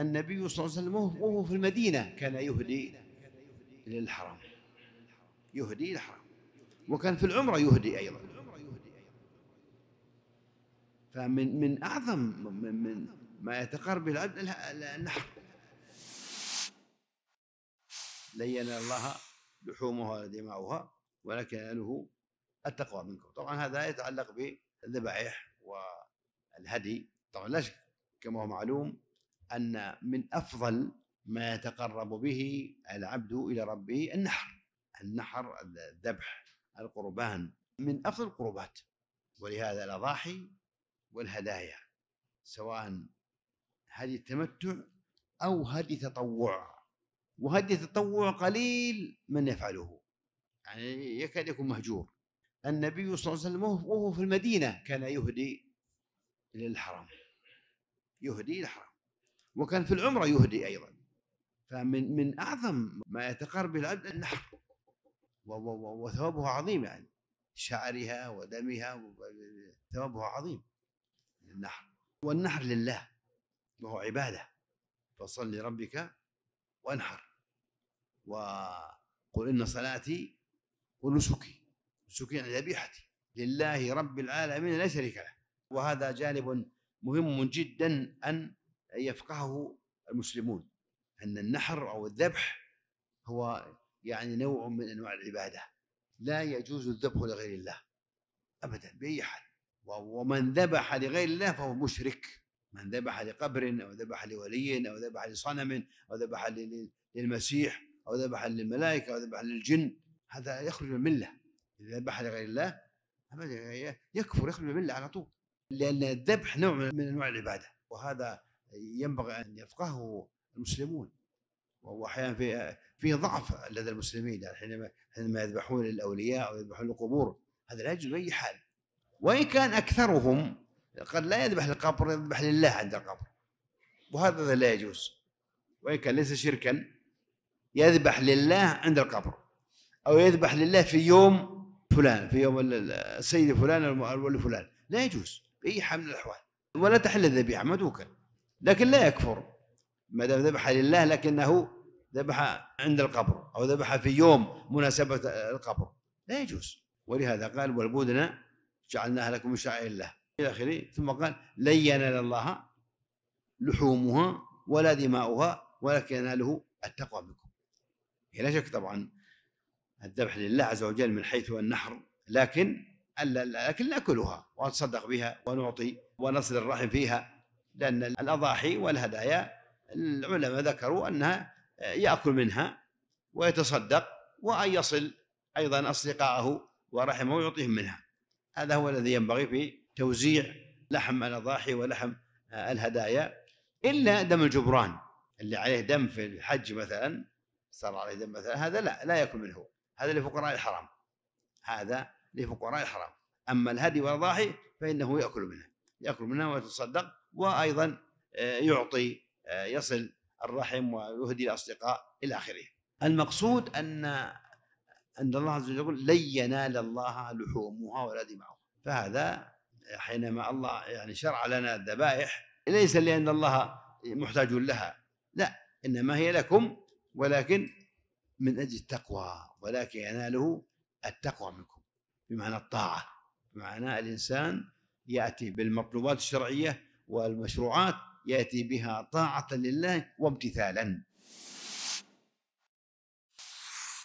النبي صلى الله عليه وسلم وهو في المدينة كان يهدي للحرم يهدي للحرم وكان في العمرة يهدي أيضا فمن من أعظم من, من ما يتقرب إلى العبد النحر لين الله لحومها ودماؤها ولكن له التقوى منكم طبعا هذا يتعلق بالذبائح والهدي طبعا لا شك كما هو معلوم أن من أفضل ما يتقرب به العبد إلى ربه النحر النحر الذبح القربان من أفضل القربات ولهذا الأضاحي والهدايا سواء هدي التمتع أو هدي تطوع وهدي التطوع قليل من يفعله يعني يكاد يكون مهجور النبي صلى الله عليه وسلم وهو في المدينة كان يهدي الى الحرم يهدي الحرم وكان في العمرة يهدي أيضا فمن من أعظم ما يتقرب به العبد النحر وثوابه عظيم يعني شعرها ودمها ثوابه عظيم النحر والنحر لله وهو عبادة فصل لربك وانحر وقل إن صلاتي ونسكي نسكي يعني ذبيحتي لله رب العالمين لا شريك له وهذا جانب مهم جدا أن يفقهه المسلمون أن النحر أو الذبح هو يعني نوع من أنواع العبادة لا يجوز الذبح لغير الله أبدا بأي حال ومن ذبح لغير الله فهو مشرك من ذبح لقبر أو ذبح لولي أو ذبح لصنم أو ذبح للمسيح أو ذبح للملائكة أو ذبح للجن هذا يخرج من الملة إذا ذبح لغير الله أبدا يكفر يخرج من الملة على طول لأن الذبح نوع من أنواع العبادة وهذا ينبغي أن يفقهه المسلمون وهو أحيانا في في ضعف لدى المسلمين يعني حينما حينما يذبحون للاولياء أو يذبحون للقبور هذا لا يجوز بأي حال وإن كان أكثرهم قد لا يذبح للقبر يذبح لله عند القبر وهذا لا يجوز وإن كان ليس شركا يذبح لله عند القبر أو يذبح لله في يوم فلان في يوم السيد فلان والولي فلان لا يجوز بأي حال من الأحوال ولا تحل الذبيحة ما توكل لكن لا يكفر ما دام ذبح لله لكنه ذبح عند القبر أو ذبح في يوم مناسبة القبر لا يجوز ولهذا قال والبدن جعلناها لكم من شعائر الله إلى آخره ثم قال لن ينال الله لحومها ولا دماؤها ولكن يناله التقوى منكم لا شك طبعا الذبح لله عز وجل من حيث النحر لكن لكن ناكلها ونتصدق بها ونعطي ونصل الرحم فيها لأن الأضاحي والهدايا العلماء ذكروا أنها يأكل منها ويتصدق وأن يصل أيضا أصدقائه ورحمه ويعطيهم منها هذا هو الذي ينبغي في توزيع لحم الأضاحي ولحم الهدايا إلا دم الجبران اللي عليه دم في الحج مثلا صار عليه دم مثلا هذا لا لا يأكل منه هذا لفقراء الحرام هذا لفقراء الحرام أما الهدي والأضاحي فإنه يأكل منه يأكل منها ويتصدق وأيضا آه، يعطي آه، يصل الرحم ويهدي الأصدقاء إلى آخره المقصود أن أن الله عز وجل يقول لن ينال الله لحومها ولا دماؤها فهذا حينما الله يعني شرع لنا الذبائح ليس لأن الله محتاج لها لا إنما هي لكم ولكن من أجل التقوى ولكن يناله التقوى منكم بمعنى الطاعة بمعنى الإنسان ياتي بالمطلوبات الشرعيه والمشروعات ياتي بها طاعه لله وامتثالا